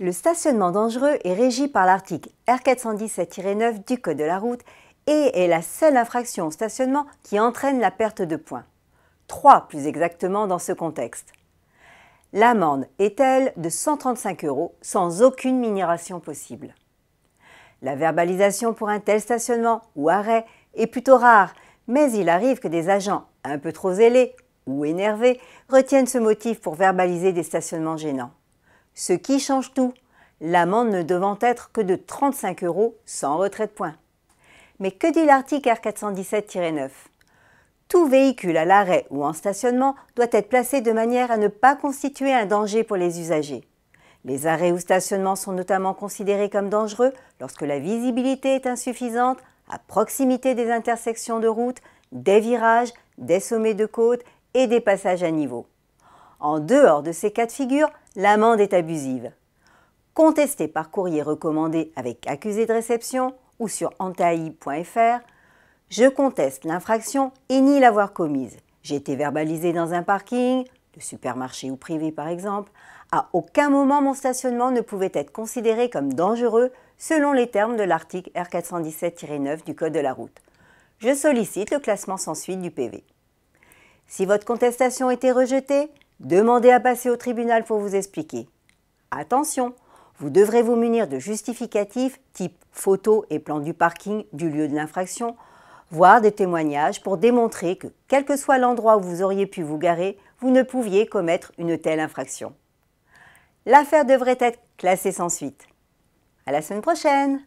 Le stationnement dangereux est régi par l'article R417-9 du Code de la route et est la seule infraction au stationnement qui entraîne la perte de points. Trois plus exactement dans ce contexte. L'amende est, elle, de 135 euros sans aucune minération possible. La verbalisation pour un tel stationnement ou arrêt est plutôt rare, mais il arrive que des agents un peu trop zélés ou énervés retiennent ce motif pour verbaliser des stationnements gênants ce qui change tout, l'amende ne devant être que de 35 euros sans retrait de points. Mais que dit l'article R417-9 Tout véhicule à l'arrêt ou en stationnement doit être placé de manière à ne pas constituer un danger pour les usagers. Les arrêts ou stationnements sont notamment considérés comme dangereux lorsque la visibilité est insuffisante, à proximité des intersections de routes, des virages, des sommets de côte et des passages à niveau. En dehors de ces cas de figure, l'amende est abusive. Contestée par courrier recommandé avec accusé de réception ou sur antaï.fr Je conteste l'infraction et nie l'avoir commise. J'ai été verbalisé dans un parking, de supermarché ou privé par exemple. À aucun moment mon stationnement ne pouvait être considéré comme dangereux selon les termes de l'article R417-9 du Code de la route. Je sollicite le classement sans suite du PV. Si votre contestation était rejetée, Demandez à passer au tribunal pour vous expliquer. Attention, vous devrez vous munir de justificatifs type photo et plan du parking du lieu de l'infraction, voire des témoignages pour démontrer que, quel que soit l'endroit où vous auriez pu vous garer, vous ne pouviez commettre une telle infraction. L'affaire devrait être classée sans suite. À la semaine prochaine!